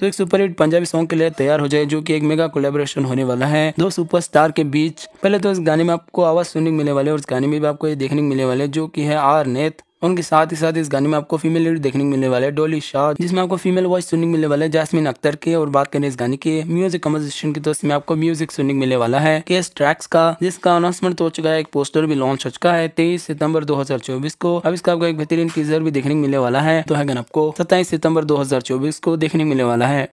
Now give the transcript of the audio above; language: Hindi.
तो एक सुपर हिट पंजाबी सॉन्ग के लिए तैयार हो जाए जो कि एक मेगा कोलेबोरेशन होने वाला है दो सुपरस्टार के बीच पहले तो इस गाने में आपको आवाज सुनने को मिलने वाले और इस गाने में भी आपको ये देखने को मिलने वाले जो कि है आर नेत उनके साथ ही साथ इस गाने में आपको फीमेल लीड देखने को मिलने वाले डोली शाह जिसमें आपको फीमेल वॉइस सुनने मिलने वाले जैसमिन अख्तर के और बात करें इस गाने के म्यूजिक कम्पोजिशन की तो इसमें आपको म्यूजिक सुनने मिलने वाला है के एस ट्रैक्स का जिसका अनाउंसमेंट हो चुका है एक पोस्टर भी लॉन्च हो चुका है तेईस सितम्बर दो को अब इसका आपको एक बेहतरीन टीजर भी देखने को मिलने वाला है तो है आपको सत्ताईस सितम्बर दो को देखने मिलने वाला है